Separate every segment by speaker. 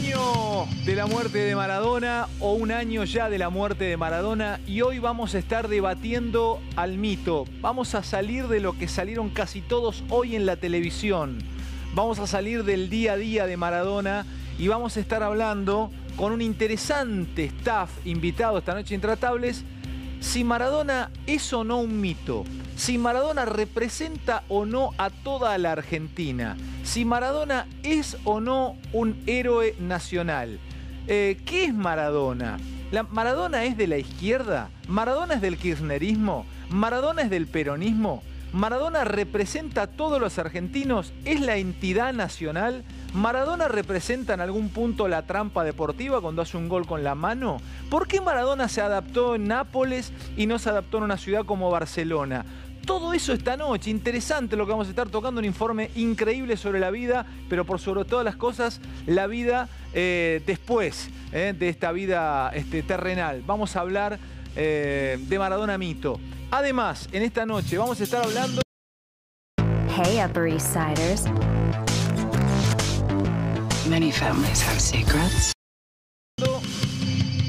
Speaker 1: año de la muerte de Maradona o un año ya de la muerte de Maradona y hoy vamos a estar debatiendo al mito. Vamos a salir de lo que salieron casi todos hoy en la televisión. Vamos a salir del día a día de Maradona y vamos a estar hablando con un interesante staff invitado esta noche intratables si Maradona es o no un mito si Maradona representa o no a toda la Argentina, si Maradona es o no un héroe nacional. Eh, ¿Qué es Maradona? La, ¿Maradona es de la izquierda? ¿Maradona es del kirchnerismo? ¿Maradona es del peronismo? ¿Maradona representa a todos los argentinos? ¿Es la entidad nacional? ¿Maradona representa en algún punto la trampa deportiva cuando hace un gol con la mano? ¿Por qué Maradona se adaptó en Nápoles y no se adaptó en una ciudad como Barcelona? Todo eso esta noche, interesante lo que vamos a estar tocando, un informe increíble sobre la vida, pero por sobre todas las cosas, la vida eh, después eh, de esta vida este, terrenal. Vamos a hablar eh, de Maradona Mito. Además, en esta noche vamos a estar hablando... Hey,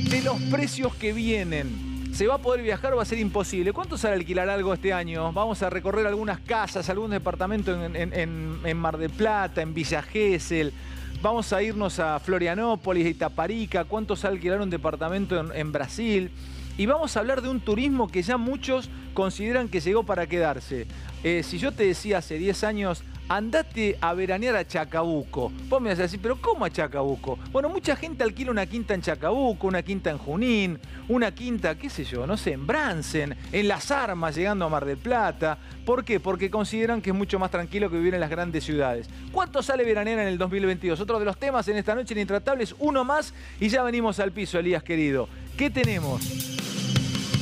Speaker 1: De los precios que vienen ¿Se va a poder viajar o va a ser imposible? ¿Cuánto sale alquilar algo este año? Vamos a recorrer algunas casas, algún departamento en, Mar de Plata, en Villa Gesell. Vamos a irnos a Florianópolis, Itaparica. ¿Cuánto sale alquilar un departamento en Brasil? y vamos a hablar de un turismo que ya muchos consideran que llegó para quedarse. Eh, si yo te decía hace 10 años andate a veranear a Chacabuco. Vos me vas a pero ¿cómo a Chacabuco? Bueno, mucha gente alquila una quinta en Chacabuco, una quinta en Junín, una quinta, qué sé yo, no sé, en Bransen, en Las Armas, llegando a Mar del Plata. ¿Por qué? Porque consideran que es mucho más tranquilo que vivir en las grandes ciudades. ¿Cuánto sale veranear en el 2022? Otro de los temas en esta noche en Intratables, uno más y ya venimos al piso, Elías querido. ¿Qué tenemos?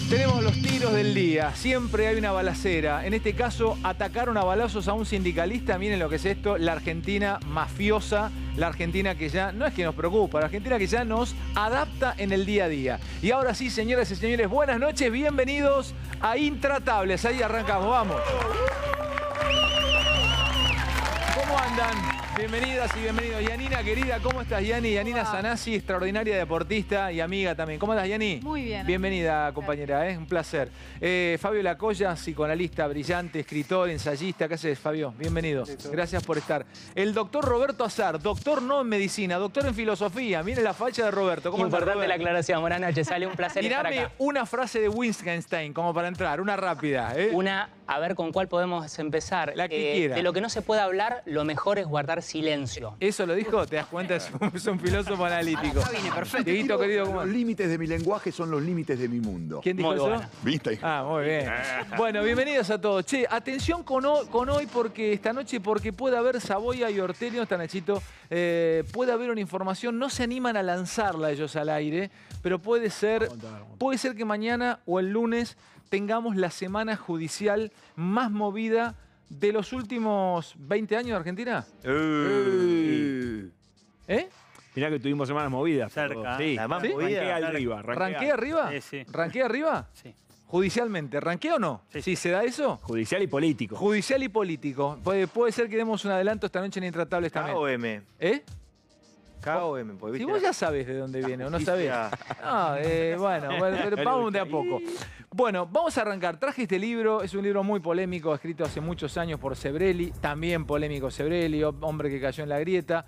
Speaker 1: Tenemos los tiros del día, siempre hay una balacera. En este caso, atacaron a balazos a un sindicalista. Miren lo que es esto, la Argentina mafiosa, la Argentina que ya no es que nos preocupa, la Argentina que ya nos adapta en el día a día. Y ahora sí, señoras y señores, buenas noches, bienvenidos a Intratables. Ahí arrancamos, vamos. ¿Cómo andan? Bienvenidas y bienvenidos. Yanina, querida, ¿cómo estás, Yani? Yanina Sanasi, extraordinaria deportista y amiga también. ¿Cómo estás, Yani? Muy bien. Bienvenida, compañera, es ¿eh? un placer. Eh, Fabio Lacoya, psicoanalista, brillante, escritor, ensayista. ¿Qué haces, Fabio? Bienvenido. Gracias por estar. El doctor Roberto Azar, doctor no en medicina, doctor en filosofía. Mire la facha de
Speaker 2: Roberto. ¿Cómo Importante la aclaración. Buenas noches, sale un placer para estar una frase de Wittgenstein como para entrar, una rápida. ¿eh? Una a ver con cuál podemos empezar. La que eh, De lo que no se puede hablar, lo mejor es guardar silencio. Eso lo dijo, te das cuenta, es un, filósofo analítico. Ah, viene perfecto. Los
Speaker 3: límites de mi lenguaje son los límites de mi mundo. ¿Quién dijo eso? ¿Viste? Ah, muy bien. bueno,
Speaker 1: bienvenidos a todos. Che, atención con, hoy, porque esta noche, porque puede haber Saboya y Ortelio, está Nachito, eh, puede haber una información, no se animan a lanzarla ellos al aire, pero puede ser, puede ser que mañana o el lunes tengamos la semana judicial más movida de los últimos 20 años de Argentina?
Speaker 4: Eh. ¿Eh? Mirá que tuvimos semanas movidas. Cerca.
Speaker 1: Sí. La más arriba. ¿Ranqué
Speaker 3: arriba? Sí, sí.
Speaker 1: ¿Ranqué arriba? Sí.
Speaker 4: Judicialmente,
Speaker 1: ¿ranqué o no?
Speaker 4: Sí. ¿Se da eso? Judicial y político.
Speaker 1: Judicial y político. Puede, ser que demos un adelanto esta noche en Intratables también. ¿Eh? Si vos ya sabes de dónde viene, ¿o no sabés? Ah, eh, bueno, vamos de a poco. Bueno, vamos a arrancar. Traje este libro, es un libro muy polémico, escrito hace muchos años por Sebrelli, también polémico Sebrelli, hombre que cayó en la grieta.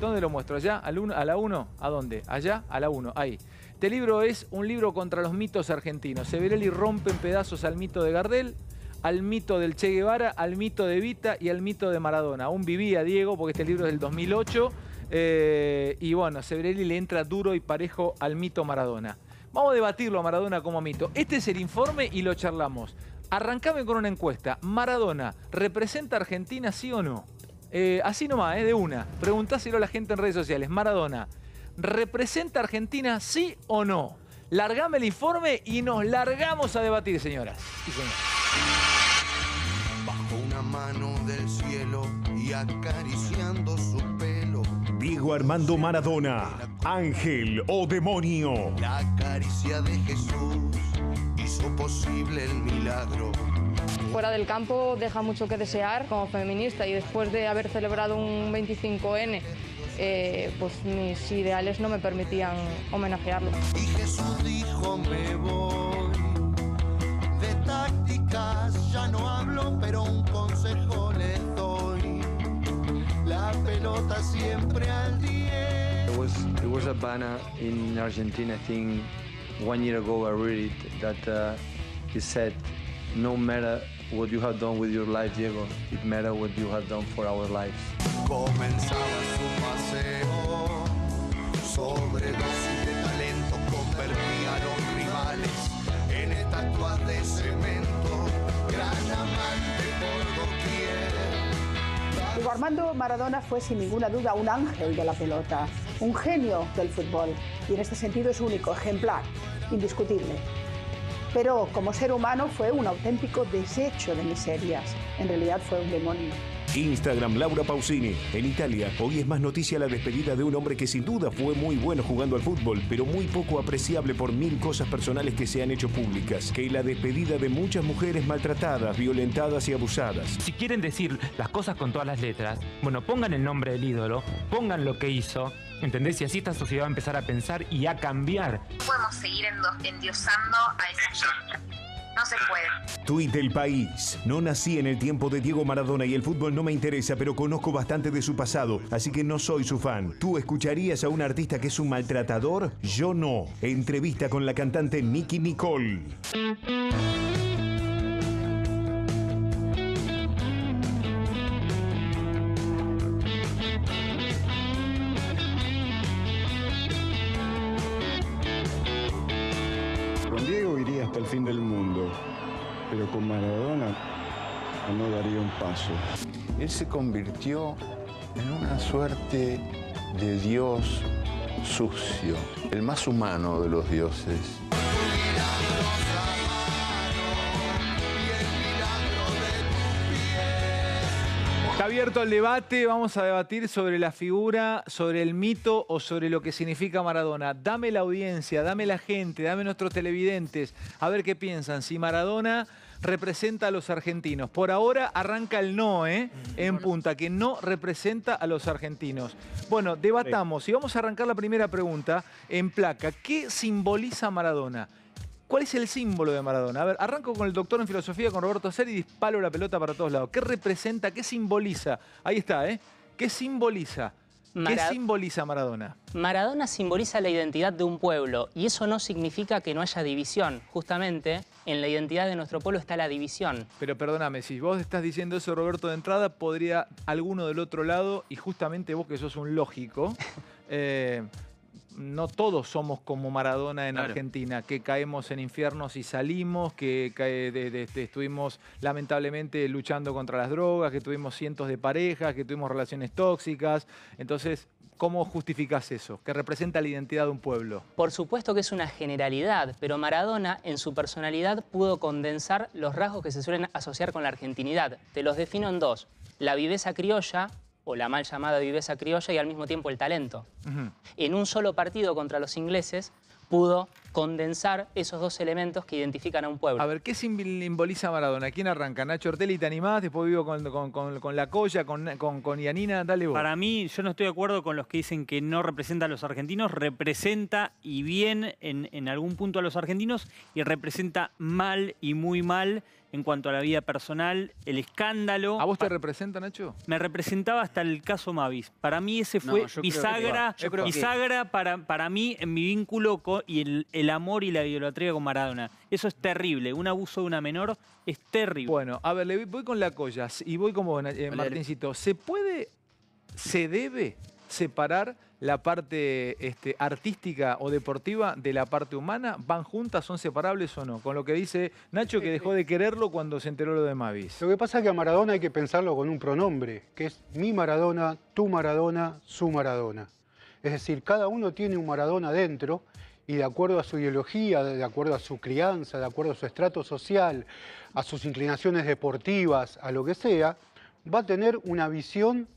Speaker 1: ¿Dónde lo muestro? ¿Allá? ¿Al uno- ¿A la 1? ¿A dónde? ¿Allá? A la 1, ahí. Este libro es un libro contra los mitos argentinos. Sebrelli rompe en pedazos al mito de Gardel, al mito del Che Guevara, al mito de Vita y al mito de Maradona. Aún vivía Diego porque este libro es del 2008 eh, y bueno, Severelli le entra duro y parejo al mito Maradona. Vamos a debatirlo a Maradona como mito. Este es el informe y lo charlamos. Arrancame con una encuesta. Maradona, ¿representa Argentina sí o no? Eh, así nomás, eh, de una. Preguntáselo a la gente en redes sociales. Maradona, ¿representa Argentina sí o no? Largame el informe y nos largamos a debatir, señoras
Speaker 5: y señores. Bajo una mano del cielo y acariciando
Speaker 3: Diego Armando Maradona, Ángel o Demonio. La caricia de Jesús hizo posible el milagro. Fuera
Speaker 6: del campo deja mucho que desear como feminista y después de haber
Speaker 7: celebrado un 25N, eh, pues mis ideales no me permitían
Speaker 2: homenajearlo.
Speaker 5: Y Jesús dijo, me voy. De tácticas ya no hablo, pero un consejo le
Speaker 8: pelota siempre al It
Speaker 5: was, it was a banner
Speaker 1: in Argentina, I think one year ago I read it, that uh, he said, no matter what you have done with your life, Diego, it matters what you have done for our lives.
Speaker 5: Comenzaba su paseo, de talento rivales en estatuas de cemento, gran amante
Speaker 3: por doquier.
Speaker 7: Armando Maradona fue sin ninguna duda un ángel de la pelota, un genio del fútbol y en este sentido es único, ejemplar, indiscutible. Pero como ser humano fue un auténtico desecho de miserias, en realidad fue un demonio.
Speaker 3: Instagram Laura Pausini. En Italia, hoy es más noticia la despedida de un hombre que sin duda fue muy bueno jugando al fútbol, pero muy poco apreciable por mil cosas personales que se han hecho públicas, que la despedida de muchas mujeres maltratadas, violentadas y abusadas. Si
Speaker 6: quieren decir las cosas con todas las letras, bueno, pongan el nombre del ídolo, pongan lo que hizo, ¿Entendés? Y así esta sociedad va a empezar a pensar
Speaker 3: y a cambiar.
Speaker 6: Podemos seguir endiosando a esa no se
Speaker 3: puede. Tweet del país. No nací en el tiempo de Diego Maradona y el fútbol no me interesa, pero conozco bastante de su pasado, así que no soy su fan. ¿Tú escucharías a un artista que es un maltratador? Yo no. Entrevista con la cantante Nicky Nicole. se convirtió en una suerte de dios sucio, el más humano de los dioses.
Speaker 1: Está abierto el debate, vamos a debatir sobre la figura, sobre el mito o sobre lo que significa Maradona. Dame la audiencia, dame la gente, dame nuestros televidentes, a ver qué piensan. Si Maradona representa a los argentinos. Por ahora arranca el no, ¿eh? En punta, que no representa a los argentinos. Bueno, debatamos y vamos a arrancar la primera pregunta en placa. ¿Qué simboliza Maradona? ¿Cuál es el símbolo de Maradona? A ver, arranco con el doctor en filosofía, con Roberto Acer, y disparo la pelota para todos lados. ¿Qué representa? ¿Qué simboliza? Ahí está, ¿eh? ¿Qué simboliza? ¿Qué simboliza Maradona?
Speaker 2: Maradona simboliza la identidad de un pueblo y eso no significa que no haya división. Justamente en la identidad de nuestro pueblo está la división. Pero perdóname, si vos estás diciendo eso, Roberto, de entrada, podría alguno del
Speaker 1: otro lado, y justamente vos que sos un lógico, eh, no todos somos como Maradona en Argentina, que caemos en infiernos y salimos, que estuvimos lamentablemente luchando contra las drogas, que tuvimos cientos de parejas, que tuvimos
Speaker 2: relaciones tóxicas. Entonces, ¿cómo justificas eso? Que representa la identidad de un pueblo. Por supuesto que es una generalidad, pero Maradona en su personalidad pudo condensar los rasgos que se suelen asociar con la argentinidad. Te los defino en dos. La viveza criolla, o la mal llamada viveza criolla y al mismo tiempo el talento. En un solo partido contra los ingleses pudo condensar esos dos elementos que identifican a un pueblo. A ver,
Speaker 1: ¿qué simboliza Maradona? ¿Quién arranca? Nacho Ortelli, ¿te animás? Después vivo con, La Colla, con, con,
Speaker 6: Yanina, dale vos. Para mí, yo no estoy de acuerdo con los que dicen que no representa a los argentinos, representa y bien en, algún punto a los argentinos y representa mal y muy mal en cuanto a la vida personal, el escándalo. ¿A vos te representa, Nacho? Me representaba hasta el caso Mavis. Para mí ese fue no, bisagra, para, para mí en mi vínculo con, y el el amor y la idolatría con Maradona. Eso es terrible. Un abuso de una menor es terrible. Bueno, a ver, le voy con la collas y voy como eh, Martincito. ¿Se puede,
Speaker 1: se debe separar la parte este, artística o deportiva de la parte humana? ¿Van juntas? ¿Son separables o no? Con lo que dice Nacho que dejó de
Speaker 5: quererlo cuando se enteró lo de Mavis. Lo que pasa es que a Maradona hay que pensarlo con un pronombre, que es mi Maradona, tu Maradona, su Maradona. Es decir, cada uno tiene un Maradona dentro y de acuerdo a su ideología, de acuerdo a su crianza, de acuerdo a su estrato social, a sus inclinaciones deportivas, a lo que sea, va a tener una visión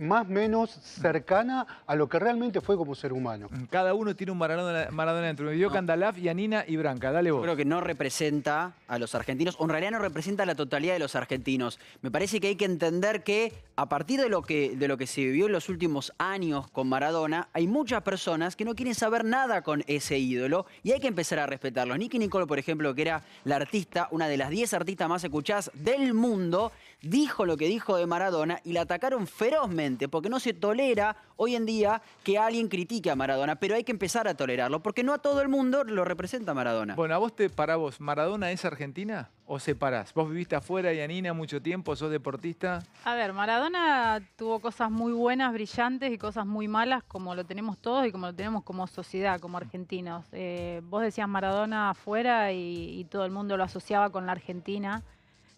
Speaker 5: más o menos cercana a lo que realmente fue como ser humano. Cada uno
Speaker 1: tiene un Maradona, dentro. Me dio no. y Anina y Branca. Dale vos. Yo creo que no representa a los
Speaker 9: argentinos, o en realidad no representa a la totalidad de los argentinos. Me parece que hay que entender que a partir de lo que, de lo que se vivió en los últimos años con Maradona, hay muchas personas que no quieren saber nada con ese ídolo y hay que empezar a respetarlos. Nicky Nicole, por ejemplo, que era la artista, una de las 10 artistas más escuchadas del mundo, dijo lo que dijo de Maradona y la atacaron ferozmente, porque no se tolera hoy en día que alguien critique a Maradona, pero hay que empezar
Speaker 1: a tolerarlo, porque no a todo el mundo lo representa Maradona. Bueno, a vos te, para vos, ¿Maradona es Argentina o separás? Vos viviste afuera, y Nina mucho tiempo, sos deportista.
Speaker 7: A ver, Maradona tuvo cosas muy buenas, brillantes y cosas muy malas, como lo tenemos todos y como lo tenemos como sociedad, como argentinos. Eh, vos decías Maradona afuera y todo el mundo lo asociaba con la Argentina.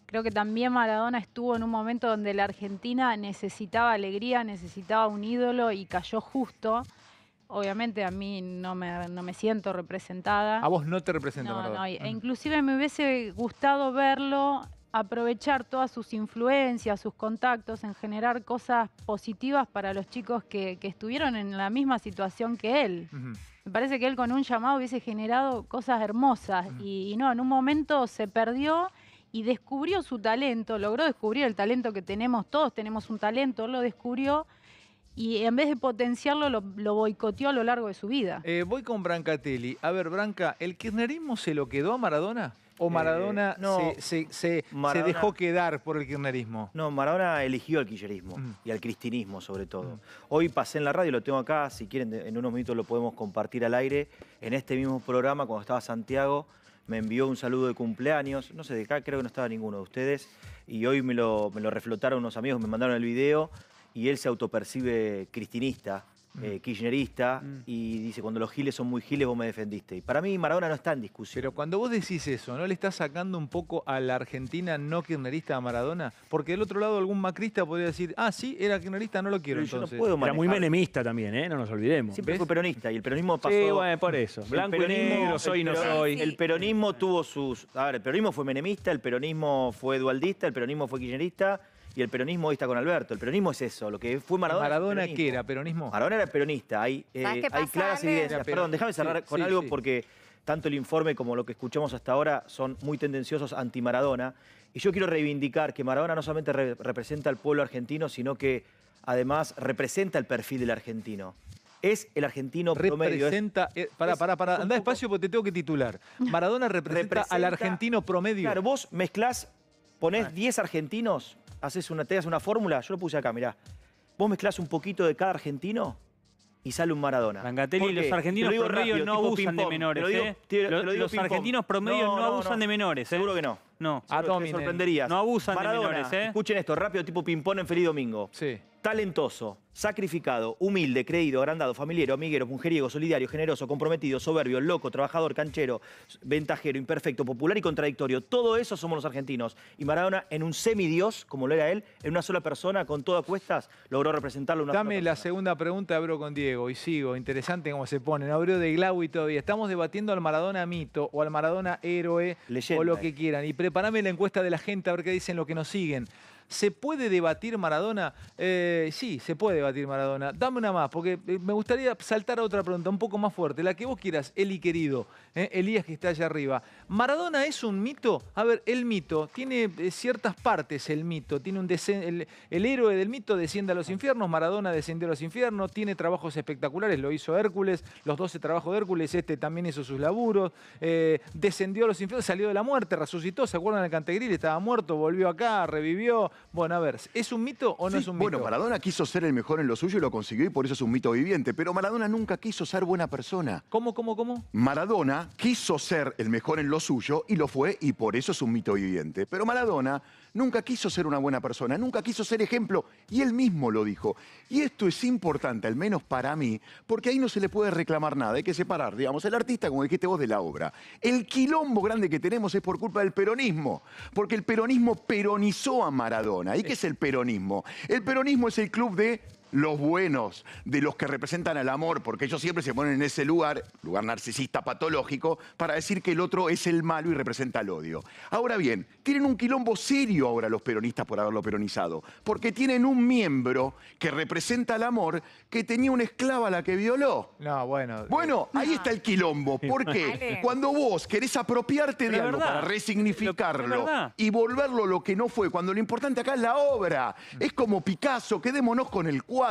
Speaker 7: Creo que también Maradona estuvo en un momento donde la Argentina necesitaba alegría, necesitaba un ídolo y cayó justo. Obviamente a mí no me, siento representada. A
Speaker 1: vos no te representa Maradona. E mm.
Speaker 7: inclusive me hubiese gustado verlo aprovechar todas sus influencias, sus contactos, en generar cosas positivas para los chicos que, estuvieron en la misma situación que él. Me parece que él con un llamado hubiese generado cosas hermosas y no, en un momento se perdió y descubrió su talento, logró descubrir el talento que tenemos todos, tenemos un talento, lo descubrió y en vez de potenciarlo lo, boicoteó a lo largo de su vida.
Speaker 5: Eh,
Speaker 1: voy con Brancatelli. A ver, Branca, ¿el kirchnerismo se lo quedó a Maradona? ¿O eh, Maradona, se, dejó
Speaker 8: quedar por
Speaker 1: el kirchnerismo?
Speaker 8: No, Maradona eligió el kirchnerismo mm. y al cristinismo sobre todo. Mm. Hoy pasé en la radio, lo tengo acá, si quieren en unos minutos lo podemos compartir al aire. En este mismo programa, cuando estaba Santiago, me envió un saludo de cumpleaños, no sé, de acá creo que no estaba ninguno de ustedes, y hoy me lo, me lo reflotaron unos amigos, me mandaron el video, y él se autopercibe cristinista, Mm. Eh, kirchnerista mm. y dice, cuando los giles son muy giles vos me defendiste. Y para mí Maradona no está en discusión. Pero cuando vos decís eso, ¿no le estás sacando un
Speaker 1: poco a la Argentina no kirchnerista a Maradona? Porque del otro lado algún macrista podría decir, ah, sí,
Speaker 8: era kirchnerista, no lo quiero entonces.
Speaker 4: Yo no puedo era muy menemista también, ¿eh? No nos olvidemos. Siempre fue peronista y el peronismo pasó... por eso. Blanco y negro, soy no soy. El
Speaker 8: peronismo tuvo sus... A ver, el peronismo fue menemista, el peronismo fue dualdista, el peronismo fue kirchnerista y el peronismo hoy está con Alberto. El peronismo es eso, lo que fue Maradona. ¿Maradona qué era? ¿Peronismo? Maradona era peronista, hay, eh, hay claras evidencias. Perdón, déjame cerrar con algo porque tanto el informe como lo que escuchamos hasta ahora son muy tendenciosos anti-Maradona. Y yo quiero reivindicar que Maradona no solamente representa al pueblo argentino, sino que además representa el perfil del argentino. Es el argentino promedio. Representa. Eh, pará, para, para, para. Anda despacio porque te tengo que titular. Maradona representa, al argentino promedio. Claro, vos mezclás, ponés 10 argentinos haces una, te das una fórmula, yo lo puse acá, mirá. Vos mezclás un poquito de cada argentino y sale un Maradona. Rangatelli, los argentinos promedios no abusan de menores. los argentinos promedio no, abusan de menores. Seguro que no. No, a te eh. sorprenderías. No abusan de menores. Eh. Escuchen esto, rápido tipo ping-pong en Feliz Domingo. Sí talentoso, sacrificado, humilde, creído, agrandado, familiar, amiguero, mujeriego, solidario, generoso, comprometido, soberbio, loco, trabajador, canchero, ventajero, imperfecto, popular y contradictorio. Todo eso somos los argentinos. Y Maradona, en un semidios, como lo era él, en una sola persona, con todas cuestas, logró representarlo. Una Dame
Speaker 1: la segunda pregunta, abro con Diego y sigo. Interesante cómo se ponen. Abrió de Glau y todavía. Estamos debatiendo al Maradona mito o al Maradona héroe o lo que quieran. Y prepárame la encuesta de la gente a ver qué dicen los que nos siguen. ¿Se puede debatir Maradona? Eh, sí, se puede debatir Maradona. Dame una más, porque eh, me gustaría saltar a otra pregunta un poco más fuerte, la que vos quieras, Eli querido, eh, Elías que está allá arriba. ¿Maradona es un mito? A ver, el mito tiene ciertas partes, el mito. Tiene un el, el, héroe del mito desciende a los infiernos, Maradona descendió a los infiernos, tiene trabajos espectaculares, lo hizo Hércules, los 12 trabajos de Hércules, este también hizo sus laburos, descendió a los infiernos, salió de la muerte, resucitó, ¿se acuerdan de Cantegril? Estaba muerto, volvió acá, revivió, bueno, a ver, ¿es un mito o no es un mito? Bueno,
Speaker 3: Maradona quiso ser el mejor en lo suyo y lo consiguió y por eso es un mito viviente, pero Maradona nunca quiso ser buena persona.
Speaker 1: ¿Cómo, cómo, cómo?
Speaker 3: Maradona quiso ser el mejor en lo suyo y lo fue y por eso es un mito viviente. Pero Maradona nunca quiso ser una buena persona, nunca quiso ser ejemplo, y él mismo lo dijo. Y esto es importante, al menos para mí, porque ahí no se le puede reclamar nada, hay que separar, digamos, el artista, como dijiste vos, de la obra. El quilombo grande que tenemos es por culpa del peronismo, porque el peronismo peronizó a Maradona. ¿Y qué es el peronismo? El peronismo es el club de los buenos, de los que representan al amor, porque ellos siempre se ponen en ese lugar, lugar narcisista patológico, para decir que el otro es el malo y representa el odio. Ahora bien, tienen un quilombo serio ahora los peronistas por haberlo peronizado, porque tienen un miembro que representa el amor que tenía una esclava la que violó. No, bueno. Eh, bueno, ahí está el quilombo. porque Cuando vos querés apropiarte de algo para resignificarlo y volverlo lo que no fue, cuando lo importante acá es la obra, mm. es como Picasso, quedémonos con el cuadro.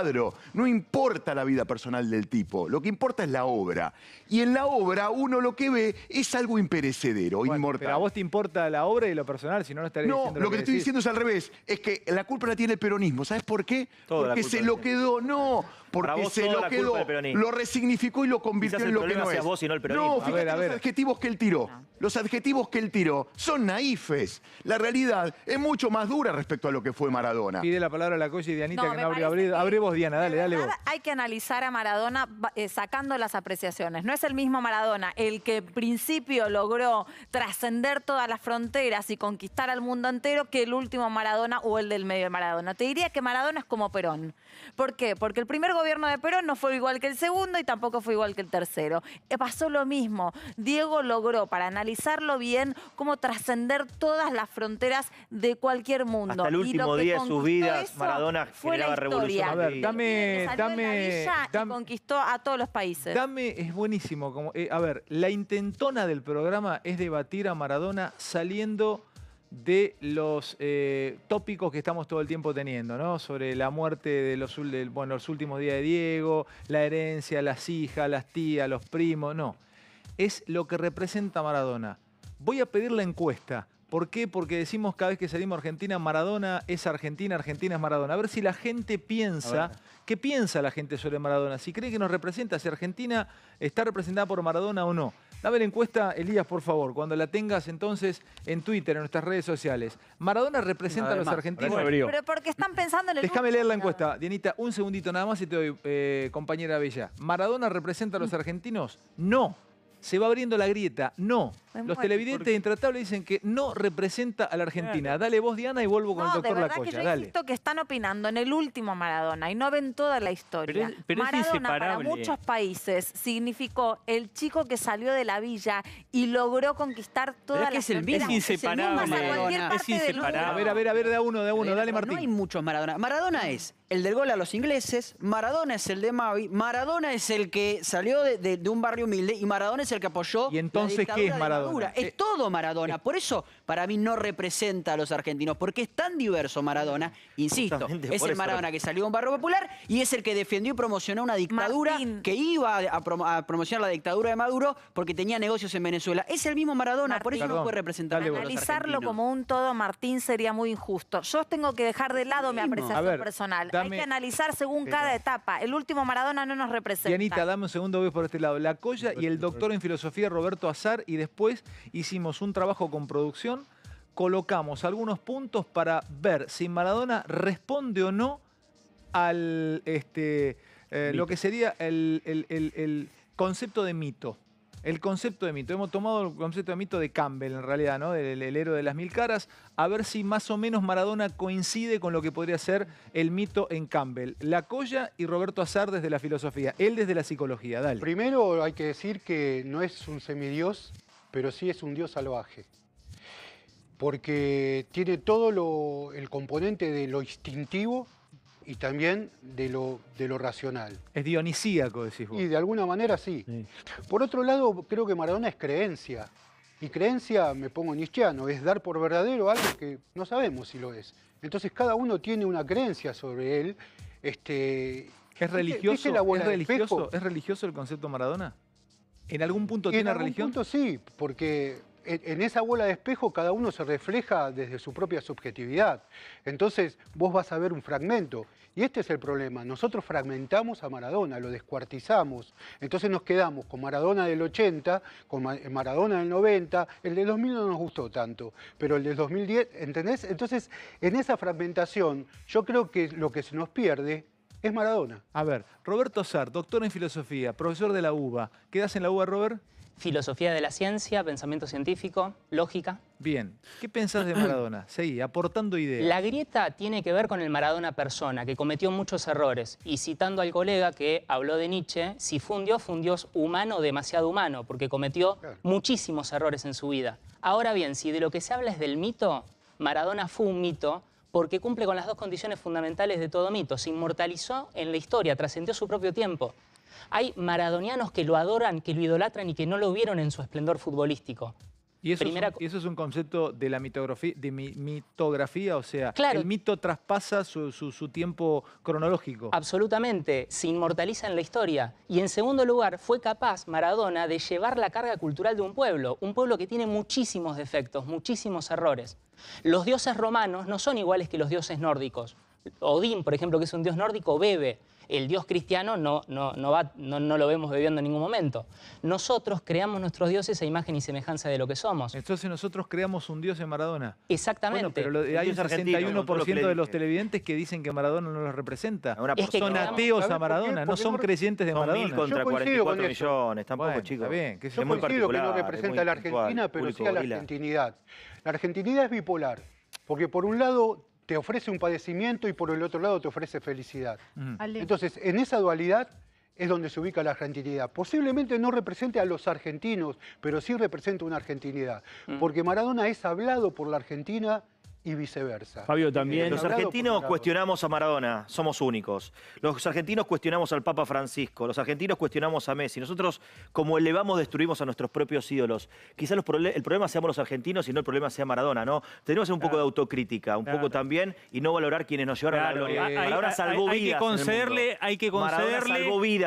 Speaker 3: No importa la vida personal del tipo, lo que importa es la obra. Y en la obra uno lo que ve es algo imperecedero, inmortal. a
Speaker 1: vos te importa la obra y lo personal, si no, no
Speaker 3: estarías diciendo lo, lo, que, estoy diciendo es al revés. Es que la culpa la tiene el peronismo. ¿Sabes por qué? Porque se lo quedó. No, porque se lo quedó, lo resignificó y lo convirtió en lo que no es. no, fíjate los adjetivos que él tiró. Ah. Los adjetivos que él tiró son naífes. La realidad es mucho más dura respecto a lo que fue Maradona. Pide la palabra a la coche y Dianita que no Abre, vos, Diana, dale, dale
Speaker 10: Hay que analizar a Maradona eh, sacando las apreciaciones. No es el mismo Maradona el que en principio logró trascender todas las fronteras y conquistar al mundo entero que el último Maradona o el del medio Maradona. Te diría que Maradona es como Perón. ¿Por qué? Porque el primer gobierno de Perón no fue igual que el segundo y tampoco fue igual que el tercero. Eh, pasó lo mismo. Diego logró, para analizarlo bien, cómo trascender todas las fronteras de cualquier mundo. Hasta el último día de su vida, Maradona generaba revolución. A ver, dame... dame, dame conquistó a todos los países. Dame, es
Speaker 1: buenísimo. Eh, a ver, la intentona del programa es debatir a Maradona saliendo de los eh, tópicos que estamos todo el tiempo teniendo, ¿no? Sobre la muerte de los, los últimos días de Diego, la herencia, las hijas, las tías, los primos, no. Es lo que representa Maradona. Voy a pedir la encuesta. ¿Por qué? Porque decimos cada vez que salimos Argentina, Maradona es Argentina, Argentina es Maradona. A ver si la gente piensa, ¿qué piensa la gente sobre Maradona? Si cree que nos representa, si Argentina está representada por Maradona o no. Dame la encuesta, Elías, por favor, cuando la tengas entonces en Twitter, en nuestras redes sociales. ¿Maradona representa a los argentinos? pero
Speaker 10: porque están pensando en el Déjame leer la
Speaker 1: encuesta, Dianita, un segundito nada más y te doy, eh, compañera Bella. ¿Maradona representa a los mm. argentinos? No se va abriendo la grieta. No. Los televidentes intratables dicen que no representa a la Argentina. Dale vos, Diana, y vuelvo con el doctor Que
Speaker 10: que están opinando en el último Maradona y no ven toda la historia. Pero, Maradona para muchos países significó el chico que salió de la villa y logró conquistar toda la es el inseparable. Es
Speaker 9: inseparable. A ver, a ver, a ver, da uno, da uno. Dale, Martín. No hay muchos Maradona. Maradona es el del gol a los ingleses, Maradona es el de Mavi, Maradona es el que salió de, un barrio humilde y Maradona es el que apoyó. ¿Y entonces la qué es Maradona? Es eh, todo Maradona. Eh. Por eso para mí no representa a los argentinos, porque es tan diverso Maradona, insisto, es el Maradona que salió de un barrio popular y es el que defendió y promocionó una dictadura que iba a, promocionar la dictadura de Maduro porque tenía negocios en Venezuela. Es el mismo Maradona, por eso no puede representar. Analizarlo como
Speaker 10: un todo, Martín, sería muy injusto. Yo tengo que dejar de lado mi apreciación personal. Hay que analizar según cada etapa. El último Maradona no nos representa. Yanita, dame
Speaker 1: un segundo, voy por este lado. La Coya y el doctor en filosofía Roberto Azar y después hicimos un trabajo con producción. Colocamos algunos puntos para ver si Maradona responde o no al este, eh, lo que sería el concepto de mito el concepto de mito. Hemos tomado el concepto de mito de Campbell, en realidad, ¿no? Del el héroe de las mil caras, a ver si más o menos Maradona coincide con lo que podría ser el mito en Campbell.
Speaker 5: La Colla y Roberto Azar desde la filosofía, él desde la psicología. Dale. Primero hay que decir que no es un semidios, pero sí es un dios salvaje. Porque tiene todo lo, el componente de lo instintivo, y también de lo, de lo racional. Es
Speaker 1: dionisíaco, decís
Speaker 5: vos. Y de alguna manera sí. Por otro lado, creo que Maradona es creencia. Y creencia, me pongo nistiano, es dar por verdadero algo que no sabemos si lo es. Entonces cada uno tiene una creencia sobre él. Este, ¿Es religioso, ¿es
Speaker 1: religioso, el concepto Maradona? ¿En algún punto
Speaker 5: tiene religión? En algún punto sí, porque en esa bola de espejo cada uno se refleja desde su propia subjetividad. Entonces vos vas a ver un fragmento. Y este es el problema. Nosotros fragmentamos a Maradona, lo descuartizamos. Entonces nos quedamos con Maradona del 80, con Maradona del 90. El del 2000 no nos gustó tanto, pero el del 2010, ¿entendés? Entonces, en esa fragmentación, yo creo que lo que se nos pierde es Maradona. A ver, Roberto Sar, doctor en filosofía, profesor de la UBA. ¿Quedás en la
Speaker 2: UBA, Robert? filosofía de la ciencia, pensamiento científico, lógica. Bien, ¿qué pensás
Speaker 1: de Maradona? Seguí, aportando ideas. La
Speaker 2: grieta tiene que ver con el Maradona persona, que cometió muchos errores. Y citando al colega que habló de Nietzsche, si fundió, dios humano demasiado humano, porque cometió muchísimos errores en su vida. Ahora bien, si de lo que se habla es del mito, Maradona fue un mito porque cumple con las dos condiciones fundamentales de todo mito. Se inmortalizó en la historia, trascendió su propio tiempo. Hay maradonianos que lo adoran, que lo idolatran y que no lo vieron en su esplendor futbolístico. Y eso,
Speaker 1: es un, concepto de la mitografía, o sea, el mito traspasa su, tiempo cronológico.
Speaker 2: Absolutamente, se inmortaliza en la historia. Y en segundo lugar, fue capaz Maradona de llevar la carga cultural de un pueblo, un pueblo que tiene muchísimos defectos, muchísimos errores. Los dioses romanos no son iguales que los dioses nórdicos. Odín, por ejemplo, que es un dios nórdico, bebe. El Dios cristiano no, no, no, lo vemos bebiendo en ningún momento. Nosotros creamos nuestros dioses a imagen y semejanza de lo que somos. Entonces nosotros creamos un dios en Maradona. Exactamente. Bueno, pero hay un 61% de los
Speaker 1: televidentes que dicen que Maradona no los representa.
Speaker 5: son ateos a, Maradona, no son creyentes de Maradona. Mil contra 44 millones, tampoco, chicos. Está bien, es, yo muy particular, que no representa a la Argentina, pero sí a la argentinidad. La argentinidad es bipolar, porque por un lado te ofrece un padecimiento y por el otro lado te ofrece felicidad. Entonces, en esa dualidad es donde se ubica la argentinidad. Posiblemente no represente a los argentinos, pero sí representa una argentinidad. Porque Maradona es hablado por la Argentina y viceversa. Fabio, eh, también. Los argentinos cuestionamos
Speaker 8: a Maradona, somos únicos. Los argentinos cuestionamos al Papa Francisco, los argentinos cuestionamos a Messi. Nosotros, como elevamos, destruimos a nuestros propios ídolos. Quizás el problema seamos los argentinos y no el problema sea Maradona, ¿no? Tenemos un poco de autocrítica, un poco también, y no valorar quienes nos llevaron a la gloria. Eh, hay, Que concederle, hay que concederle,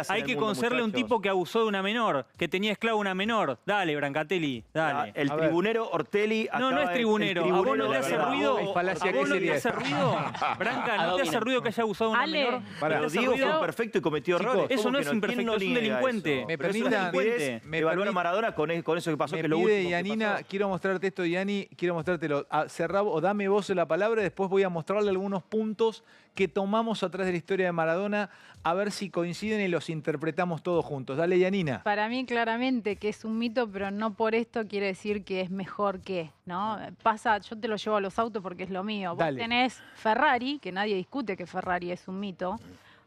Speaker 8: hay que concederle un
Speaker 6: tipo que abusó de una menor, que tenía esclavo una menor. Dale, Brancatelli, dale. el tribunero Ortelli. No, no es tribunero. El tribunero le hace ruido ruido? Hay falacia, ¿qué sería? No te hace ruido? Branca, ¿no te hace ruido que haya abusado una Ale. menor? Para, lo digo, fue perfecto y cometió Chicos, errores. Eso no es imperfecto, es un delincuente. Me permite
Speaker 8: Me Maradona con, eso que pasó, que lo último
Speaker 1: Yanina, quiero mostrarte esto, Yani, quiero mostrártelo. Ah, cerrado o dame vos la palabra, después voy a mostrarle algunos puntos que tomamos atrás de la historia de Maradona, a ver si coinciden y los interpretamos todos juntos. Dale, Yanina.
Speaker 7: Para mí, claramente, que es un mito, pero no por esto quiere decir que es mejor que, ¿no? Pasa, yo te lo llevo a los autos porque es lo mío. Vos tenés Ferrari, que nadie discute que Ferrari es un mito.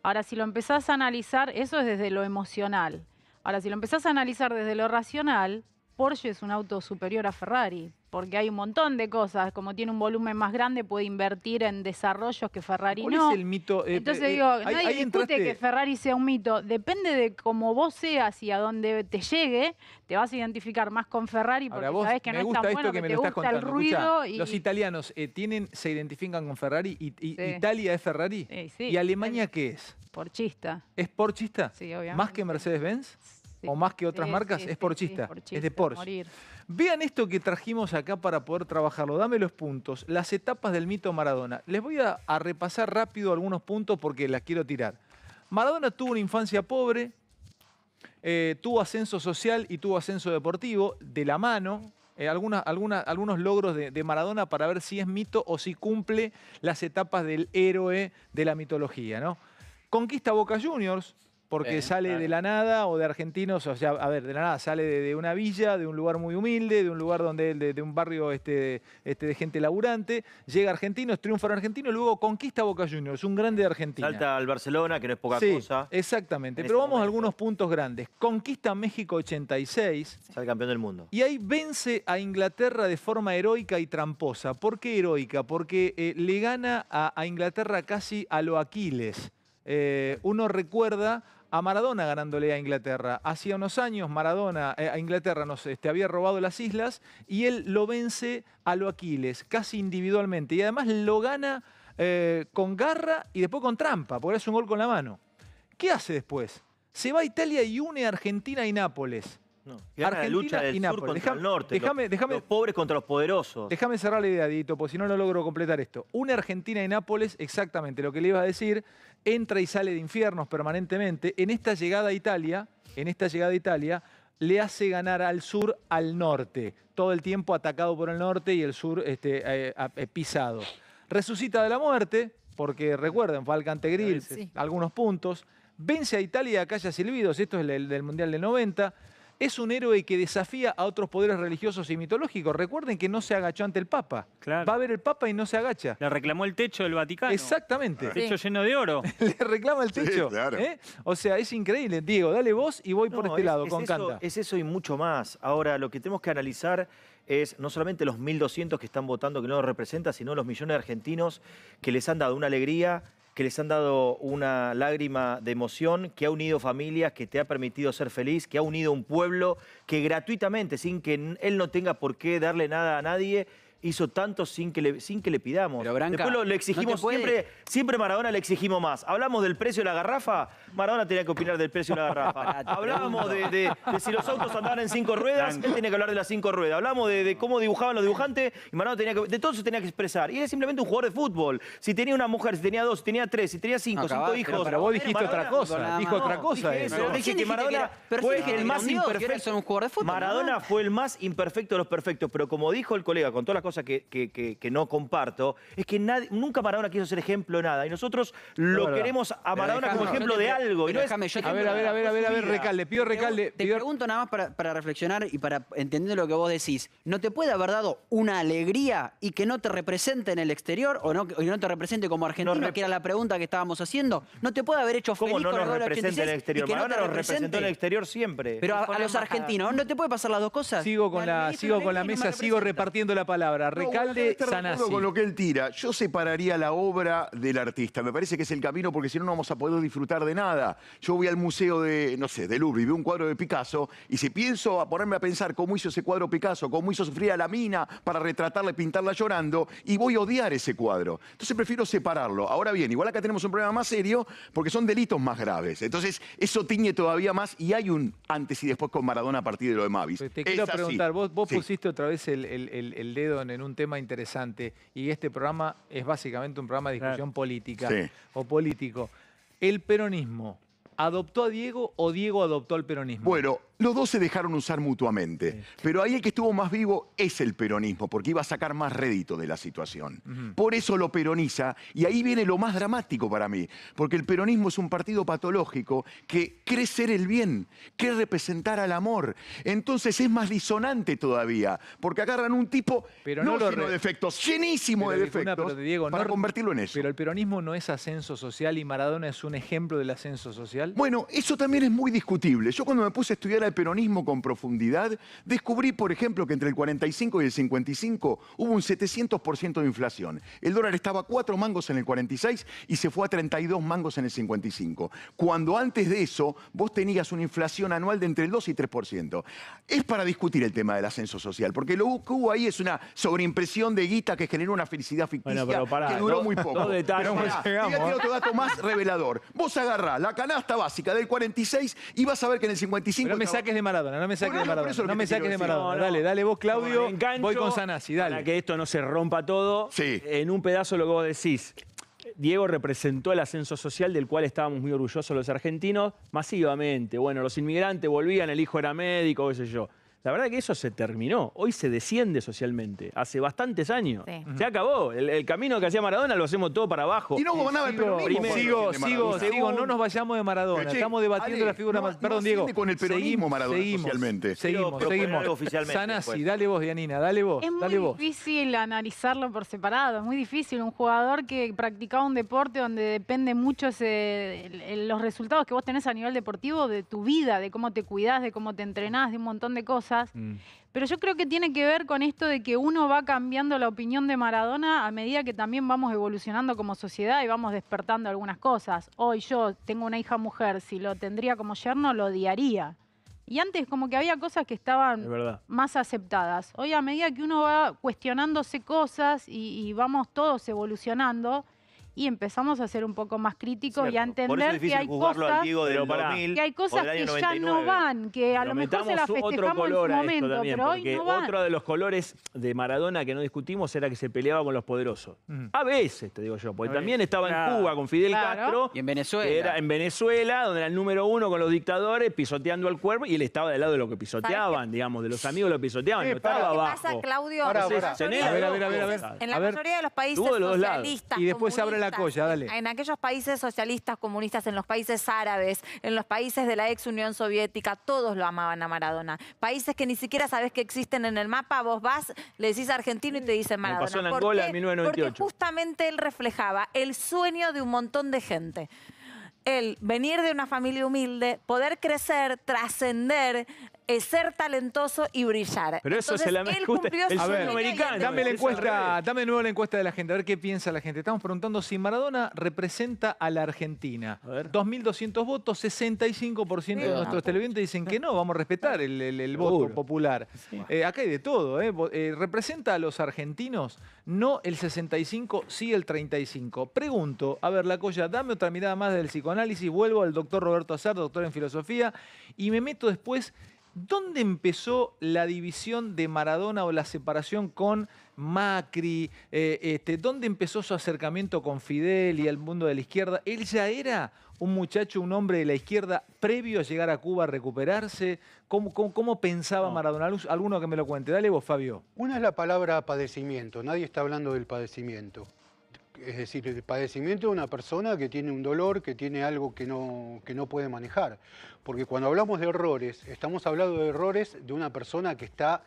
Speaker 7: Ahora, si lo empezás a analizar, eso es desde lo emocional. Ahora, si lo empezás a analizar desde lo racional, Porsche es un auto superior a Ferrari porque hay un montón de cosas. Como tiene un volumen más grande, puede invertir en desarrollos que Ferrari no. es el
Speaker 1: mito? Eh, Entonces eh, digo, nadie discute que
Speaker 7: Ferrari sea un mito. Depende de cómo vos seas y a dónde te llegue, te vas a identificar más con Ferrari porque Ahora, vos sabés que no es tan bueno que, que te gusta el ruido. y... Los
Speaker 1: italianos eh, tienen, se identifican con Ferrari y, Italia es Ferrari. ¿Y Alemania qué es? Porchista. ¿Es porchista? Sí, obviamente. ¿Más que Mercedes-Benz? o más que otras marcas, es porchista, es, de Porsche. Vean esto que trajimos acá para poder trabajarlo. Dame los puntos, las etapas del mito Maradona. Les voy a, repasar rápido algunos puntos porque las quiero tirar. Maradona tuvo una infancia pobre, eh, tuvo ascenso social y tuvo ascenso deportivo de la mano. Eh, algunos logros de, Maradona para ver si es mito o si cumple las etapas del héroe de la mitología. ¿no? Conquista Boca Juniors, porque sale de la nada o de argentinos, o sea, a ver, de la nada sale de, una villa, de un lugar muy humilde, de un lugar donde de, de un barrio este, este, de gente laburante, llega a argentinos, triunfa en argentino luego conquista Boca Juniors, un grande de Argentina. Salta al
Speaker 8: Barcelona, que no es poca sí,
Speaker 1: Exactamente, pero este vamos a algunos puntos grandes. Conquista México 86. Sale campeón del mundo. Y ahí vence a Inglaterra de forma heroica y tramposa. ¿Por qué heroica? Porque eh, le gana a, Inglaterra casi a lo Aquiles. Eh, uno recuerda a Maradona ganándole a Inglaterra. Hacía unos años Maradona eh, a Inglaterra nos este, había robado las islas y él lo vence a lo Aquiles, casi individualmente. Y además lo gana eh, con garra y después con trampa, porque es un gol con la mano. ¿Qué hace después? Se va a Italia y une a Argentina y Nápoles.
Speaker 8: Argentina y sur norte. los, pobres contra los poderosos.
Speaker 1: Déjame cerrar la idea, Dito, porque si no, no logro completar esto. Una Argentina y Nápoles, exactamente lo que le iba a decir, entra y sale de infiernos permanentemente. En esta llegada a Italia, en esta llegada a Italia, le hace ganar al sur al norte. Todo el tiempo atacado por el norte y el sur este, eh, eh, pisado. Resucita de la muerte, porque recuerden, fue al algunos puntos. Vence a Italia a Calla Silvidos, esto es del Mundial del 90 es un héroe que desafía a otros poderes religiosos y mitológicos. Recuerden que no se agachó ante el Papa. Va a ver el Papa y no se agacha. Le reclamó el techo del Vaticano. Exactamente. techo lleno de oro. Le
Speaker 8: reclama el techo. claro. ¿eh? O sea, es increíble. Diego, dale vos y voy por este lado, es con eso, Canta. Es eso y mucho más. Ahora, lo que tenemos que analizar es no solamente los 1.200 que están votando que no lo representa, sino los millones de argentinos que les han dado una alegría que les han dado una lágrima de emoción, que ha unido familias, que te ha permitido ser feliz, que ha unido un pueblo, que gratuitamente, sin que él no tenga por qué darle nada a nadie, hizo tanto sin que le, sin que le pidamos. Después lo, exigimos, siempre, siempre Maradona le exigimos más. Hablamos del precio de la garrafa, Maradona tenía que opinar del precio de la garrafa. Hablábamos de, si los autos andaban en cinco ruedas, él tenía que hablar de las cinco ruedas. Hablamos de, cómo dibujaban los dibujantes y Maradona tenía que... De todo se tenía que expresar. Y era simplemente un jugador de fútbol. Si tenía una mujer, si tenía dos, si tenía tres, si tenía cinco, cinco hijos... Pero, vos dijiste otra cosa, dijo otra cosa. que Maradona fue el más imperfecto. de Maradona fue el más imperfecto de los perfectos, pero como dijo el colega, con todas las cosas que, no comparto es que nadie, nunca Maradona quiso ser ejemplo de nada. Y nosotros lo queremos a Maradona como ejemplo de algo. Y no a ver, a ver, a ver, a ver, a ver, recalde, pido recalde. Te, pregunto nada más
Speaker 9: para, reflexionar y para entender lo que vos decís. ¿No te puede haber dado una alegría y que no te represente en el exterior o no, y no te represente como argentino, que era la pregunta que estábamos haciendo? ¿No te puede haber hecho feliz con no nos en el exterior? representó en el
Speaker 8: exterior siempre. Pero a,
Speaker 9: los argentinos, ¿no te puede pasar las dos cosas? Sigo con la, sigo con la mesa, sigo repartiendo
Speaker 3: la palabra. Recalde, no, Con lo que él tira, yo separaría la obra del artista. Me parece que es el camino porque si no, no vamos a poder disfrutar de nada. Yo voy al museo de, no sé, de Louvre y veo un cuadro de Picasso y si pienso a ponerme a pensar cómo hizo ese cuadro Picasso, cómo hizo sufrir a la mina para retratarla y pintarla llorando, y voy a odiar ese cuadro. Entonces prefiero separarlo. Ahora bien, igual acá tenemos un problema más serio porque son delitos más graves. Entonces, eso tiñe todavía más y hay un antes y después con Maradona a partir de lo de Mavis. Pues te quiero preguntar, vos, pusiste
Speaker 1: otra vez el, el dedo en en un tema interesante, y este programa es básicamente un programa de discusión política o político, ¿el peronismo adoptó a Diego o Diego adoptó al peronismo? Bueno,
Speaker 3: los dos se dejaron usar mutuamente, pero ahí el que estuvo más vivo es el peronismo, porque iba a sacar más rédito de la situación. Por eso lo peroniza, y ahí viene lo más dramático para mí, porque el peronismo es un partido patológico que cree ser el bien, cree representar al amor. Entonces es más disonante todavía, porque agarran un tipo no, lleno de defectos, llenísimo de defectos, para
Speaker 1: convertirlo en eso. Pero el peronismo no es ascenso social y Maradona es un ejemplo del ascenso
Speaker 3: social. Bueno, eso también es muy discutible. Yo cuando me puse a estudiar peronismo con profundidad, descubrí, por ejemplo, que entre el 45 y el 55 hubo un 700% de inflación. El dólar estaba a 4 mangos en el 46 y se fue a 32 mangos en el 55. Cuando antes de eso vos tenías una inflación anual de entre el 2 y 3%. Es para discutir el tema del ascenso social, porque lo que hubo ahí es una sobreimpresión de guita que generó una felicidad ficticia que duró muy poco. ¿eh? otro dato más revelador. Vos agarrás la canasta básica del 46 y vas a ver que en el 55 saques de Maradona, no me saques de Maradona. No me saques de Maradona. Dale, dale vos, Claudio. Voy con
Speaker 4: Sanasi, dale. Para que esto no se rompa todo. Sí. En un pedazo lo que vos decís. Diego representó el ascenso social del cual estábamos muy orgullosos los argentinos, masivamente. Bueno, los inmigrantes volvían, el hijo era médico, qué sé yo. La verdad que eso se terminó. Hoy se desciende socialmente. Hace bastantes años. Se acabó. El, camino que hacía Maradona lo hacemos todo para abajo. Y no gobernaba el peronismo. sigo, sigo, sigo. No
Speaker 1: nos vayamos de Maradona. Estamos debatiendo la figura perdón, Diego. con el peronismo seguimos, Maradona seguimos, socialmente. Seguimos, seguimos. Oficialmente, Sanasi, pues. dale vos, Dianina, dale vos. Es muy
Speaker 7: difícil analizarlo por separado. Es muy difícil. Un jugador que practicaba un deporte donde depende mucho ese, los resultados que vos tenés a nivel deportivo de tu vida, de cómo te cuidás, de cómo te entrenás, de un montón de cosas. Mm. Pero yo creo que tiene que ver con esto de que uno va cambiando la opinión de Maradona a medida que también vamos evolucionando como sociedad y vamos despertando algunas cosas. Hoy yo tengo una hija mujer, si lo tendría como yerno, lo odiaría. Y antes como que había cosas que estaban más aceptadas. Hoy a medida que uno va cuestionándose cosas y vamos todos evolucionando, y empezamos a ser un poco más críticos y a entender que hay cosas, que, hay cosas que ya no van, que a lo mejor se las festejamos en su momento, pero hoy no van. Otro
Speaker 4: de los colores de Maradona que no discutimos era que se peleaba con los poderosos. A veces, te digo yo, porque también estaba en Cuba con Fidel Castro. Y en Venezuela. era en Venezuela, donde era el número uno con los dictadores, pisoteando al cuerpo, y él estaba del lado de lo que pisoteaban, digamos, de los amigos lo pisoteaban, sí, no estaba abajo. ¿Qué pasa, Claudio? a ver. En la
Speaker 10: mayoría de los países socialistas, y después se abre la en aquellos países socialistas, comunistas, en los países árabes, en los países de la ex Unión Soviética, todos lo amaban a Maradona. Países que ni siquiera sabes que existen en el mapa, vos vas, le decís argentino y te dicen Maradona. pasó en Angola en 1998. Porque justamente él reflejaba el sueño de un montón de gente el venir de una familia humilde, poder crecer, trascender, ser talentoso y brillar. Pero eso Entonces, la el su Dame la encuesta,
Speaker 1: dame de nuevo la encuesta de la gente, a ver qué piensa la gente. Estamos preguntando si Maradona representa a la Argentina. 2.200 votos, 65% de nuestros televidentes dicen que no, vamos a respetar el, voto popular. Eh, acá hay de todo, ¿eh? eh. ¿Representa a los argentinos? No el 65, sí el 35. Pregunto, a ver, la cosa, dame otra mirada más del psicoanálisis, vuelvo al doctor Roberto Azar, doctor en filosofía, y me meto después ¿Dónde empezó la división de Maradona o la separación con Macri? Eh, este, ¿Dónde empezó su acercamiento con Fidel y al mundo de la izquierda? Él ya era un muchacho, un hombre de la izquierda, previo a llegar a Cuba a recuperarse. ¿Cómo,
Speaker 5: pensaba Maradona? Alguno que me lo cuente. Dale vos, Fabio. Una es la palabra padecimiento. Nadie está hablando del padecimiento. Es decir, el padecimiento de una persona que tiene un dolor, que tiene algo que no, que no puede manejar. Porque cuando hablamos de errores, estamos hablando de errores de una persona que está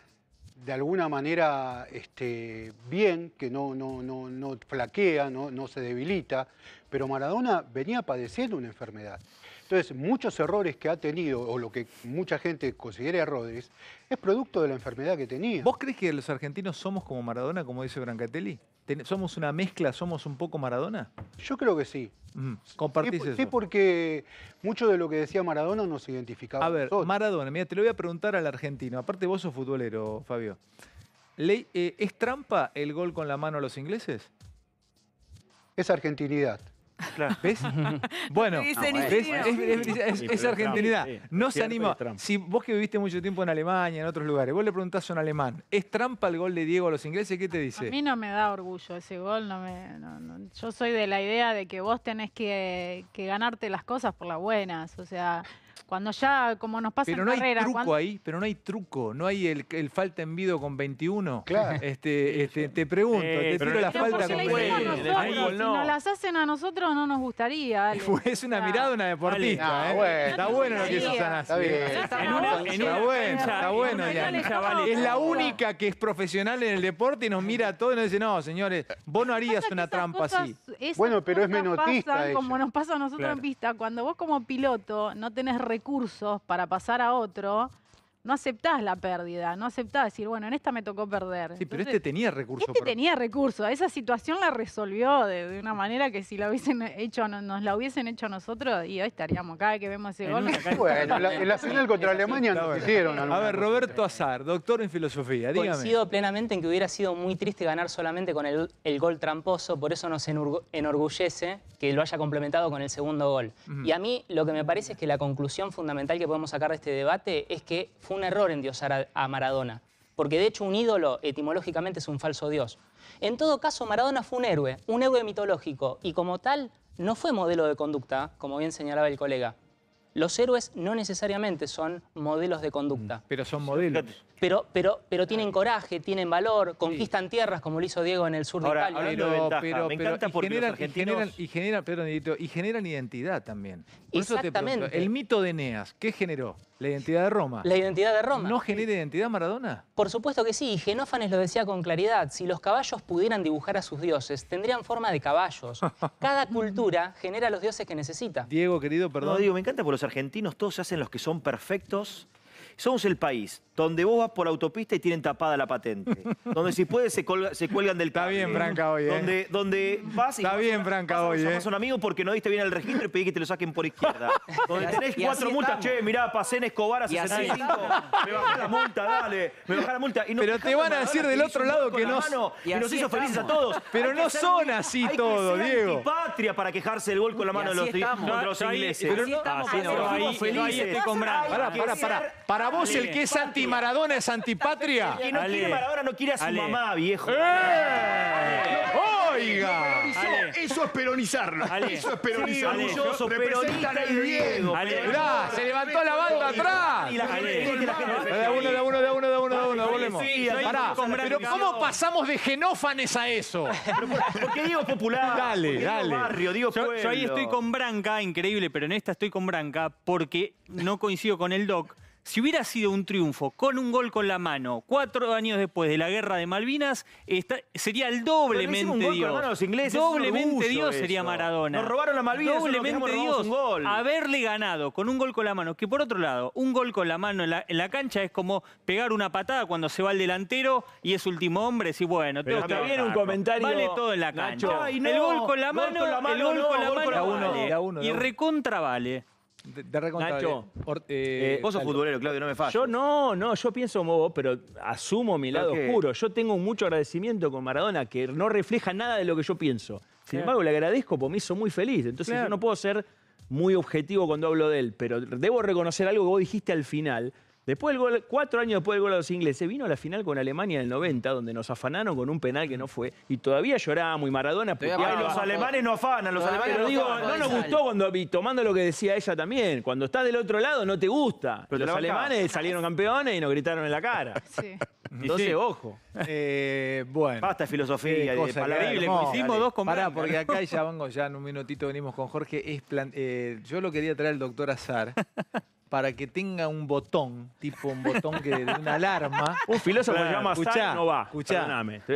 Speaker 5: de alguna manera este, bien, que no, no, no, no flaquea, no, no se debilita, pero Maradona venía padeciendo una enfermedad. Entonces, muchos errores que ha tenido, o lo que mucha gente considera errores, es producto de la enfermedad que tenía. ¿Vos crees que los argentinos somos como Maradona, como dice Brancatelli?
Speaker 1: ¿Somos una mezcla? ¿Somos un poco Maradona? Yo creo que sí. Mm, compartís sí, eso. Sí,
Speaker 5: porque mucho de lo que decía Maradona nos identificaba.
Speaker 1: A ver, Maradona, mira, te lo voy a preguntar al argentino. Aparte, vos sos futbolero, Fabio. Eh, ¿Es trampa el gol con la mano a los ingleses?
Speaker 5: Es argentinidad.
Speaker 1: ¿Ves? bueno, Es, argentinidad. No se anima. Si vos que viviste mucho tiempo en Alemania, en otros lugares, vos le preguntás a un alemán, ¿es trampa el gol de Diego a los ingleses? ¿Qué te dice? A mí
Speaker 7: no me da orgullo ese gol. No me, Yo soy de la idea de que vos tenés que, que ganarte las cosas por las buenas. O sea, cuando ya, como nos pasa pero en no carrera, hay truco ahí,
Speaker 1: pero no hay truco, no hay el, falta en vido con 21. Claro. Este, este, te pregunto, te tiro la falta Si nos
Speaker 7: las hacen a nosotros no nos gustaría.
Speaker 1: Es una mirada una deportista, ¿eh? Está bueno lo que Susana Está bien. está bueno, está bueno. Ya. Es la única que es profesional en el deporte y nos mira a todos y nos dice, no, señores, vos no harías una trampa así. Bueno, pero es menotista Como
Speaker 7: nos pasa a nosotros en pista, cuando vos como piloto no tenés recursos recursos para pasar a otro, no aceptás la pérdida, no aceptás decir, bueno, en esta me tocó perder. Sí, pero este
Speaker 1: tenía recursos. Este tenía
Speaker 7: recursos, esa situación la resolvió de, una manera que si la hubiesen hecho, nos la hubiesen hecho nosotros,
Speaker 2: y hoy estaríamos acá que vemos ese gol. bueno,
Speaker 5: en la final contra Alemania lo hicieron. A ver,
Speaker 1: Roberto Azar, doctor en filosofía, dígame. Coincido
Speaker 2: plenamente en que hubiera sido muy triste ganar solamente con el, gol tramposo, por eso nos enorgullece que lo haya complementado con el segundo gol. Y a mí lo que me parece es que la conclusión fundamental que podemos sacar de este debate es que un error en diosar a Maradona, porque de hecho un ídolo etimológicamente es un falso dios. En todo caso, Maradona fue un héroe, un héroe mitológico, y como tal no fue modelo de conducta, como bien señalaba el colega. Los héroes no necesariamente son modelos de conducta. Mm, pero son modelos. Pero, tienen coraje, tienen valor, conquistan tierras como lo hizo Diego en el sur de Italia.
Speaker 1: Pero, me encanta porque los argentinos... y generan, identidad también. Exactamente. el mito de Eneas, ¿qué generó? La identidad de Roma. La identidad
Speaker 2: de Roma. ¿No genera identidad Maradona? Por supuesto que sí, y Genófanes lo decía con claridad. Si los caballos pudieran dibujar a sus dioses, tendrían forma de caballos. Cada cultura genera los dioses que necesita. Diego,
Speaker 8: querido, perdón. No, digo, me encanta por los argentinos todos se hacen los que son perfectos. Somos el país donde vos vas por autopista y tienen tapada la patente. donde si puedes se, cuelgan del cable. Está bien, Franca, hoy. ¿eh? Donde, donde vas y... Está bien, Franca, hoy. ¿eh? A, vas un amigo porque no diste bien el registro y pedí que te lo saquen por izquierda. donde tenés cuatro multas, che, mirá, pasé en Escobar a 65, me bajé la multa, dale, me bajé la multa. Pero te van a decir del otro lado que nos, y, nos hizo felices a todos. Pero no son así todos, Diego. patria para quejarse del gol con la mano de los, ingleses. Pero no, no, ahí estoy con Para vos el que es anti ¿Y
Speaker 1: Maradona
Speaker 3: es antipatria. Que no quiere Maradona, no quiere a su mamá, viejo. ¡Eh! ¡Oiga! Eso es peronizarlo. Eso es peronizarlo. Sí, peronista el se levantó la banda atrás. Da uno,
Speaker 6: da uno, da uno, de uno, uno. Volvemos. pero ¿cómo pasamos de genófanes a eso?
Speaker 8: Porque digo popular. Dale, dale.
Speaker 6: yo ahí estoy con Branca, increíble, pero en esta estoy con Branca porque no coincido con el doc si hubiera sido un triunfo con un gol con la mano, cuatro años después de la guerra de Malvinas, sería el doblemente Dios. los ingleses, doblemente Dios sería Maradona. Nos robaron la Malvinas. Doblemente Dios. Haberle ganado con un gol con la mano, que por otro lado, un gol con la mano en la, cancha es como pegar una patada cuando se va el delantero y es último hombre. Si bueno, todo que viene un comentario. Vale todo en la cancha. el gol con la mano, el gol con la mano. Y recontra vale. De, eh, eh, eh, vos sos futbolero, Claudio, no me falla. Yo
Speaker 4: no, no, yo pienso como vos, pero asumo mi lado oscuro. Yo tengo mucho agradecimiento con Maradona que no refleja nada de lo que yo pienso. Sin embargo, le agradezco porque me hizo muy feliz. Entonces yo no puedo ser muy objetivo cuando hablo de él, pero debo reconocer algo que vos dijiste al final, Después del gol, cuatro años después del gol a los ingleses, vino a la final con Alemania del 90, donde nos afanaron con un penal que no fue. Y todavía llorábamos y Maradona los alemanes no afanan, los alemanes no digo, No nos gustó cuando, tomando lo que decía ella también, cuando estás del otro lado no te gusta. los alemanes salieron campeones y nos gritaron en la cara. Sí. Entonces, ojo. Eh, bueno. Basta filosofía, hicimos dos con Pará, porque acá ya
Speaker 1: vamos ya en un minutito venimos con Jorge. Eh, yo lo quería traer el doctor Azar, para que tenga un botón, tipo un botón que de
Speaker 2: una alarma. Un filósofo claro, llama azar no va. Escuchá.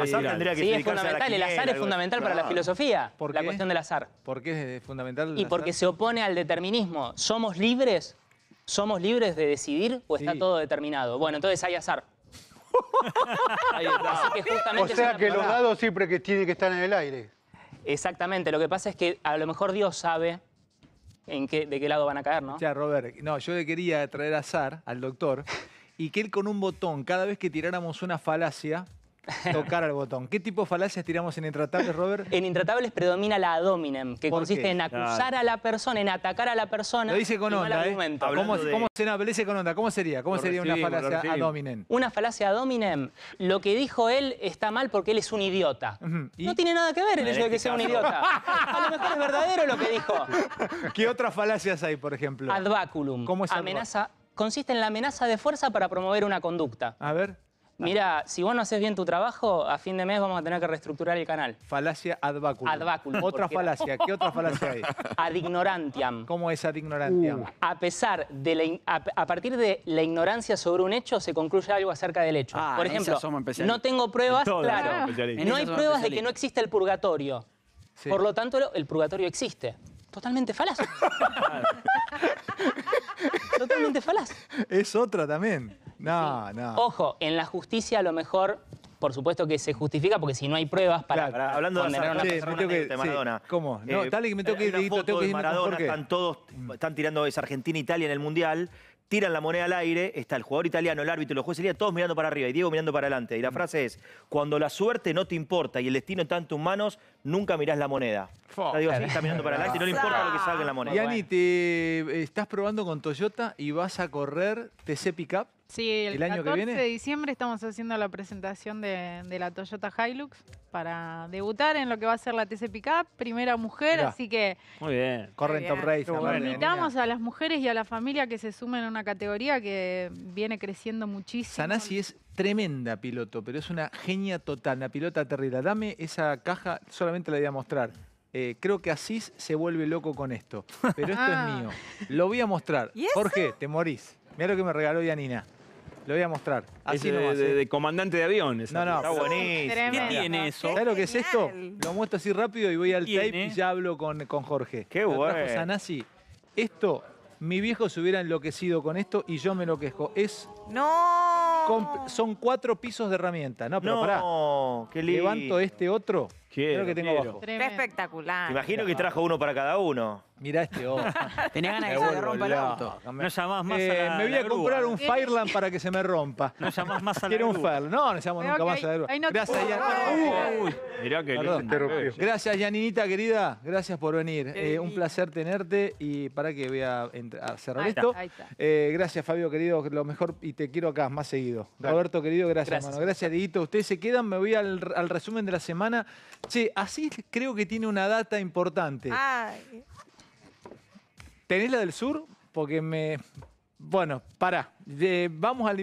Speaker 2: Azar tendría que sí, es fundamental. el azar es fundamental para la filosofía. ¿Por La cuestión del azar. ¿Por qué es fundamental? y porque se opone al determinismo. ¿Somos libres? ¿Somos libres de decidir o está todo determinado? Bueno, entonces hay azar.
Speaker 5: o sea que los dados siempre que tienen que
Speaker 2: estar en el aire. Exactamente, lo que pasa es que a lo mejor Dios sabe en qué, de qué lado van a caer, ¿no? Ya,
Speaker 1: Robert, no, yo le quería traer azar al doctor y que él con un botón, cada vez que tiráramos una falacia, tocar al botón. ¿Qué tipo de falacias tiramos en
Speaker 2: Intratables, Robert? En Intratables predomina la hominem, que consiste en acusar a la persona, en atacar a la persona. Lo dice con onda, ¿Cómo, ¿eh? ¿Cómo, se con onda? ¿Cómo sería? ¿Cómo sería una falacia ad hominem? Una falacia ad hominem. Lo que dijo él está mal porque él es un idiota. No tiene nada que ver el hecho de que sea un este idiota. a lo mejor es verdadero lo que
Speaker 1: dijo. ¿Qué otras falacias
Speaker 2: hay, por ejemplo? Ad vaculum. ¿Cómo es Amenaza consiste en la amenaza de fuerza para promover una conducta. A ver. Mira, si vos no haces bien tu trabajo, a fin de mes vamos a tener que reestructurar el canal. Falacia ad vacuum. Ad Otra falacia. ¿Qué otra falacia hay? Ad ignorantiam. ¿Cómo es ad ignorantiam? Uh. a pesar de la a, partir de la ignorancia sobre un hecho se concluye algo acerca del hecho. Ah, Por ejemplo, no tengo pruebas, claro. No hay pruebas de que no existe el purgatorio. Por lo tanto, el purgatorio existe. Totalmente falaz. Totalmente falaz.
Speaker 1: Es otra también.
Speaker 2: No, no. Ojo, en la justicia a lo mejor por supuesto que se justifica porque si no hay pruebas para, claro, hablando de Maradona, de Maradona. ¿Cómo? No, eh, dale que me tengo que ir, tengo Maradona, están
Speaker 8: todos mm. están tirando es Argentina Italia en el Mundial. Tiran la moneda al aire, está el jugador italiano, el árbitro, los jueces, todos mirando para arriba y Diego mirando para adelante. Y la mm. frase es, cuando la suerte no te importa y el destino está en tus manos, nunca mirás la moneda. Está digo, está mirando para adelante y no le importa lo que salga en la moneda. Yani,
Speaker 1: te eh, estás probando con Toyota y vas a correr TC Pickup.
Speaker 7: Sí, el, año que viene? de diciembre estamos haciendo la presentación de, la Toyota Hilux para debutar en lo que va a ser la TC Pickup, primera mujer, así que...
Speaker 4: Muy bien. Corren Top Race. Invitamos
Speaker 7: a las mujeres y a la familia que se sumen a una categoría que viene creciendo muchísimo. Sanasi
Speaker 1: es tremenda piloto, pero es una genia total, una pilota terrible. Dame esa caja, solamente la voy a mostrar. Eh, creo que Asís se vuelve loco con esto, pero esto es ah. mío. Lo voy a mostrar. Jorge, te morís. Mira lo que me regaló Yanina. Lo voy a mostrar.
Speaker 4: Así ¿eh? de, comandante de aviones. no, no. Está buenísimo. ¿Qué tiene eso? ¿Sabes
Speaker 1: lo que es esto? Lo muestro así rápido y voy al tape y ya hablo con, con Jorge. Qué bueno! bueno. Sanasi. Esto, mi viejo se hubiera enloquecido con esto y yo me enloquezco. Es... ¡No! Son cuatro pisos de herramienta. No, pero
Speaker 8: no, Qué lindo. Levanto este
Speaker 1: otro. Creo que tengo
Speaker 10: espectacular. Imagino que trajo
Speaker 8: uno para cada uno. Mirá este
Speaker 10: ojo.
Speaker 1: Tenía ganas de que se le rompa el auto. No llamás más eh, a la, me voy a comprar un Fireland para que se me rompa. No llamás más a la Quiero un Fireland. No, no llamamos nunca más a la Gracias,
Speaker 5: Yaninita.
Speaker 1: Gracias, Yaninita, querida. Gracias por venir. Eh, un placer tenerte y para que voy a, cerrar esto. Eh, gracias, Fabio, querido. Lo mejor y te quiero acá, más seguido. Roberto, querido, gracias, Gracias. hermano. Gracias, Ustedes se quedan. Me voy al resumen de la semana Sí, así creo que tiene una data importante.
Speaker 10: Ay.
Speaker 1: ¿Tenés la del sur? Porque me... Bueno, pará. Eh, vamos al